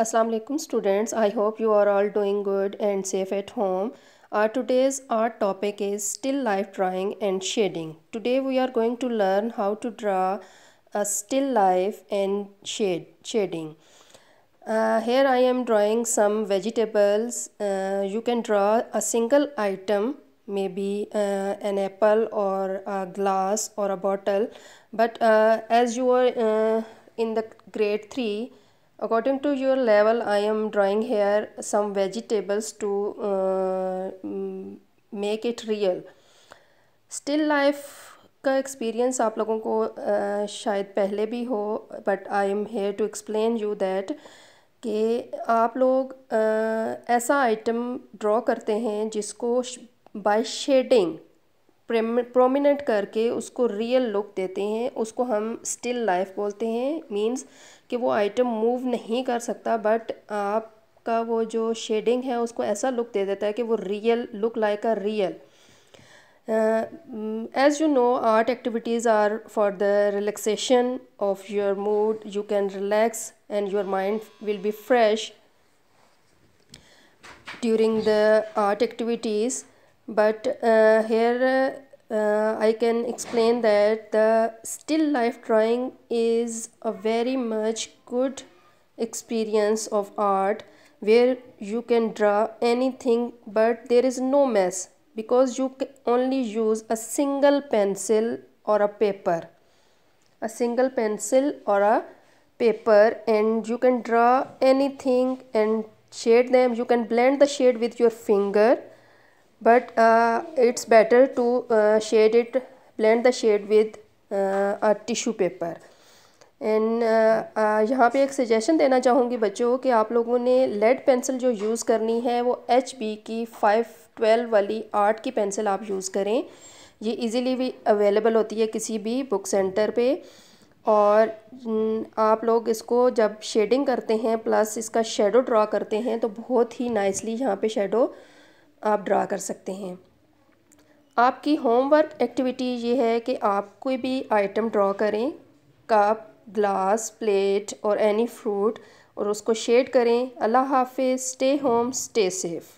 Assalamu alaikum students I hope you are all doing good and safe at home Our today's art topic is still life drawing and shading today we are going to learn how to draw a still life and shade shading uh, here I am drawing some vegetables uh, you can draw a single item maybe uh, an apple or a glass or a bottle but uh, as you are uh, in the grade 3 according to your level i am drawing here some vegetables to uh, make it real still life का experience आप लोगों को आ, शायद पहले भी हो but I am here to explain you that कि आप लोग आ, ऐसा आइटम ड्रॉ करते हैं जिसको बाय शेडिंग प्रोमिनेंट करके उसको रियल लुक देते हैं उसको हम स्टिल लाइफ बोलते हैं मींस कि वो आइटम मूव नहीं कर सकता बट आपका वो जो शेडिंग है उसको ऐसा लुक दे देता है कि वो real look like a real as you know art activities are for the relaxation of your mood you can relax and your mind will be fresh during the art activities but uh, here uh, I can explain that the still life drawing is a very much good experience of art where you can draw anything but there is no mess because you only use a single pencil or a paper a single pencil or a paper and you can draw anything and shade them you can blend the shade with your finger but uh, it's better to uh, shade it blend the shade with uh, a tissue paper and uh, uh, यहाँ पे एक suggestion देना चाहूँगी बच्चों कि आप लोगों ने लेड पेंसिल जो यूज़ करनी है वो एच बी की फ़ाइव ट्वेल्व वाली आर्ट की पेंसिल आप यूज़ करें ये इजीली भी अवेलेबल होती है किसी भी बुक सेंटर पे और आप लोग इसको जब शेडिंग करते हैं प्लस इसका शेडो ड्रा करते हैं तो बहुत ही नाइसली यहाँ पे शेडो आप ड्रा कर सकते हैं आपकी होमवर्क एक्टिविटी ये है कि आप कोई भी आइटम ड्रा करें कप ग्लास प्लेट और एनी फ्रूट और उसको शेड करें अल्लाह हाफिज़ स्टे होम स्टे सेफ़